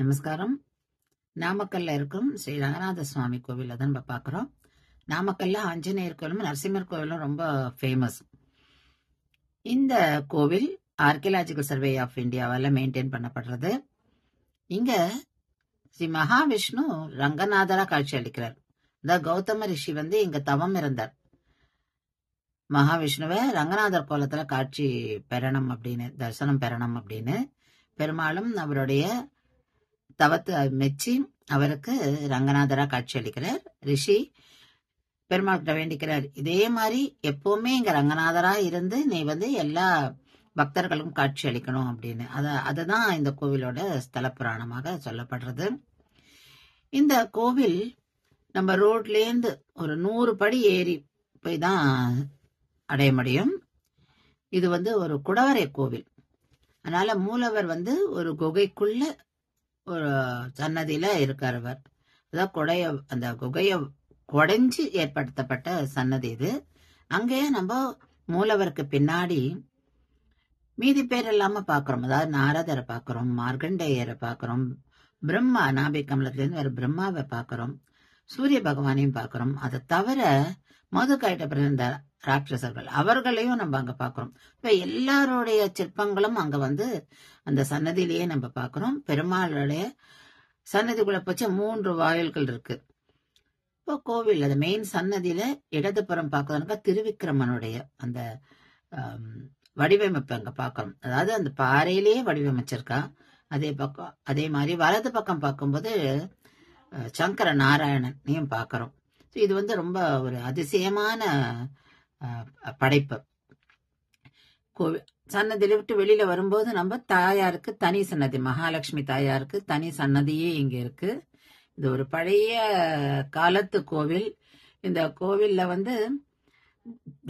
நமஸ்காரம் நாமக்கல்ல இருக்கும் ஸ்ரீ ரங்கநாத சுவாமி கோவில் தான் நம்ம பாக்குறோம் நாமக்கல்ல ஆஞ்சநேயர் கோவிலும் நரசிம்மர் கோவிலும் ரொம்ப ஃபேமஸ் இந்த கோவில் ஆர்கியலாஜிக்கல் சர்வே ஆஃப் இந்தியாவால் மெயின்டைன் பண்ணப்படுறது இங்க ஸ்ரீ மகாவிஷ்ணு ரங்கநாதரா காட்சி அளிக்கிறார் இந்த கௌதம ரிஷி வந்து இங்க தவம் இருந்தார் மகாவிஷ்ணுவை ரங்கநாதர் கோலத்துல காட்சி பெறணும் அப்படின்னு தரிசனம் பெறணும் அப்படின்னு பெரும்பாலும் அவருடைய தவத்தை மெச்சி அவருக்கு ரங்கநாதரா காட்சி அளிக்கிறார் ரிஷி கிட்ட வேண்டிக்கிறார் இதே மாதிரி எப்பவுமே இங்க ரங்கநாதரா இருந்து நீ வந்து எல்லா பக்தர்களும் காட்சி அளிக்கணும் அப்படின்னு அத அதுதான் இந்த கோவிலோட ஸ்தல புராணமாக சொல்லப்படுறது இந்த கோவில் நம்ம ரோட்லேருந்து ஒரு நூறு படி ஏறி போய் தான் அடைய முடியும் இது வந்து ஒரு குடவரை கோவில் அதனால மூலவர் வந்து ஒரு குகைக்குள்ள ஒரு சன்னதியில இருக்கிறவர் அதான் குடைய அந்த குகைய குடைஞ்சு ஏற்படுத்தப்பட்ட சன்னதி இது அங்கேயே நம்ம மூலவருக்கு பின்னாடி மீதி பேர் இல்லாம பாக்குறோம் அதாவது நாரதரை பாக்குறோம் மார்கண்டேயரை பாக்குறோம் பிரம்மா நாபி கமலத்திலேருந்து வேற பிரம்மாவை பாக்குறோம் சூரிய பகவானையும் பாக்குறோம் அதை தவிர மதுக்காயிட்ட பிறந்த ராட்சசர்கள் அவர்களையும் நம்ம அங்க பாக்குறோம் இப்ப எல்லாருடைய சிற்பங்களும் அங்க வந்து அந்த சன்னதியிலேயே நம்ம பாக்குறோம் பெருமாளுடைய சன்னதிக்குள்ள போச்ச மூன்று வாயில்கள் இருக்கு இப்போ கோவில் அது மெயின் சன்னதியில இடதுபுறம் பார்க்கறதுனாக்கா திருவிக்கிரமனுடைய அந்த வடிவமைப்பு அங்க பாக்குறோம் அதாவது அந்த பாறையிலேயே வடிவமைச்சிருக்கா அதே பக்கம் அதே மாதிரி வலது பக்கம் பார்க்கும்போது சங்கர நாராயணனையும் பார்க்கறோம் இது வந்து ரொம்ப ஒரு அதிசயமான படைப்பு சன்னதியில விட்டு வெளியில வரும்போது நம்ம தாயாருக்கு தனி சன்னதி மகாலட்சுமி தாயாருக்கு தனி சன்னதியே இங்க இருக்கு இது ஒரு பழைய காலத்து கோவில் இந்த கோவில்ல வந்து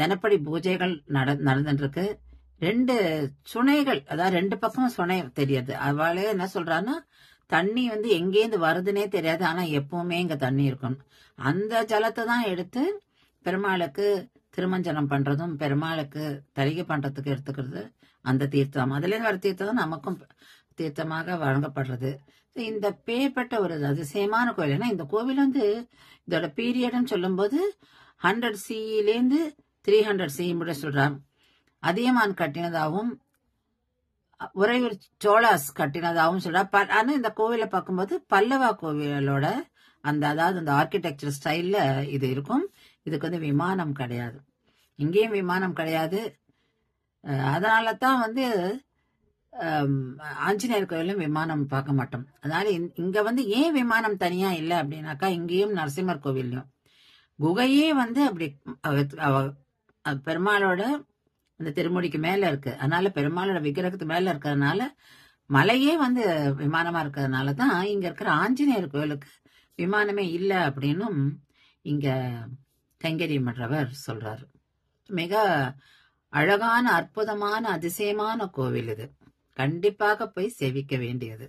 தினப்படி பூஜைகள் நட நடந்துருக்கு ரெண்டு சுனைகள் அதாவது ரெண்டு பக்கம் சுனை தெரியாது அவளே என்ன சொல்றான்னா தண்ணி வந்து எங்கேருந்து வருதுன்னே தெரியாது ஆனா எப்பவுமே இங்க தண்ணி இருக்கணும் அந்த ஜலத்தை தான் எடுத்து பெருமாளுக்கு திருமஞ்சனம் பண்றதும் பெருமாளுக்கு தலிகை பண்றதுக்கு எடுத்துக்கிறது அந்த தீர்த்தம் அதுலேயும் வர தீர்த்தம் நமக்கும் தீர்த்தமாக வழங்கப்படுறது இந்த பேப்பட்ட ஒரு அதிசயமான கோவில் ஏன்னா இந்த கோவில் வந்து இதோட பீரியட்னு சொல்லும்போது ஹண்ட்ரட் சிஇலேருந்து த்ரீ ஹண்ட்ரட் சி முடி சொல்றாங்க அதியமான் கட்டினதாகவும் உறையூர் சோழாஸ் கட்டினதாகவும் சொல்றா ஆனா இந்த கோவிலை பார்க்கும்போது பல்லவா கோவிலோட அந்த அதாவது அந்த ஆர்கிடெக்சர் ஸ்டைல்ல இது இருக்கும் இதுக்கு வந்து விமானம் கிடையாது இங்கேயும் விமானம் கிடையாது அதனால தான் வந்து ஆஞ்சநேயர் கோயிலும் விமானம் பார்க்க மாட்டோம் அதனால இங்க வந்து ஏன் விமானம் தனியா இல்லை அப்படின்னாக்கா இங்கேயும் நரசிம்மர் கோவில்லையும் குகையே வந்து அப்படி பெருமாளோட அந்த திருமுடிக்கு மேல இருக்கு அதனால பெருமாளோட விக்கிரகத்துக்கு மேல இருக்கிறதுனால மலையே வந்து விமானமா இருக்கிறதுனால தான் இங்க இருக்கிற ஆஞ்சநேயர் கோயிலுக்கு விமானமே இல்லை அப்படின்னும் இங்க டெங்கரி மன்றவர் சொல்றாரு மிக அழகான அற்புதமான அதிசயமான கோவில் இது கண்டிப்பாக போய் சேவிக்க வேண்டியது